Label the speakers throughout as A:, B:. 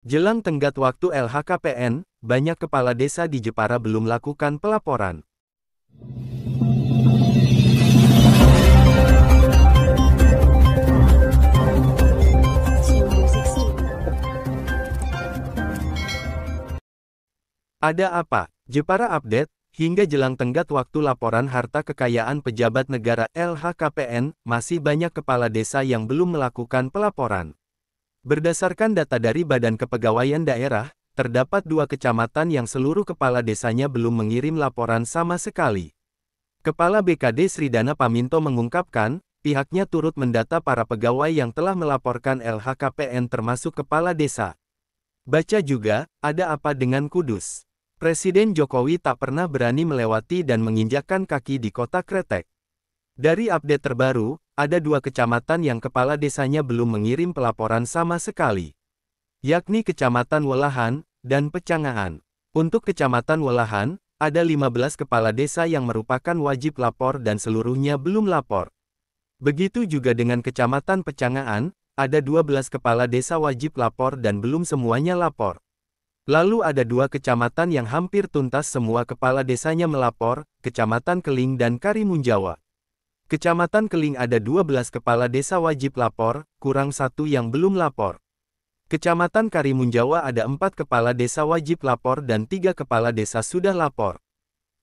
A: Jelang tenggat waktu LHKPN, banyak kepala desa di Jepara belum lakukan pelaporan. Ada apa? Jepara update, hingga jelang tenggat waktu laporan harta kekayaan pejabat negara LHKPN, masih banyak kepala desa yang belum melakukan pelaporan. Berdasarkan data dari Badan Kepegawaian Daerah, terdapat dua kecamatan yang seluruh kepala desanya belum mengirim laporan sama sekali. Kepala BKD Sridana Paminto mengungkapkan, pihaknya turut mendata para pegawai yang telah melaporkan LHKPN termasuk kepala desa. Baca juga, ada apa dengan Kudus? Presiden Jokowi tak pernah berani melewati dan menginjakkan kaki di kota Kretek. Dari update terbaru, ada dua kecamatan yang kepala desanya belum mengirim pelaporan sama sekali, yakni Kecamatan Welahan dan Pecangaan. Untuk Kecamatan Welahan, ada 15 kepala desa yang merupakan wajib lapor dan seluruhnya belum lapor. Begitu juga dengan Kecamatan Pecangaan, ada 12 kepala desa wajib lapor dan belum semuanya lapor. Lalu ada dua kecamatan yang hampir tuntas semua kepala desanya melapor, Kecamatan Keling dan Karimunjawa. Jawa. Kecamatan Keling ada 12 kepala desa wajib lapor, kurang satu yang belum lapor. Kecamatan Karimun Jawa ada 4 kepala desa wajib lapor dan tiga kepala desa sudah lapor.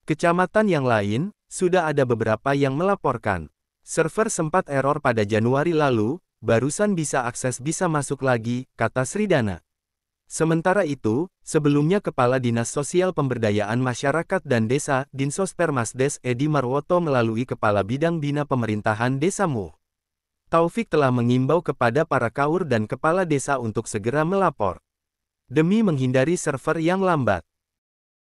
A: Kecamatan yang lain, sudah ada beberapa yang melaporkan. Server sempat error pada Januari lalu, barusan bisa akses bisa masuk lagi, kata Sridana. Sementara itu, sebelumnya Kepala Dinas Sosial Pemberdayaan Masyarakat dan Desa, Dinsos Permasdes Edi Marwoto melalui Kepala Bidang Bina Pemerintahan Desa Mu Taufik telah mengimbau kepada para kaur dan kepala desa untuk segera melapor. Demi menghindari server yang lambat,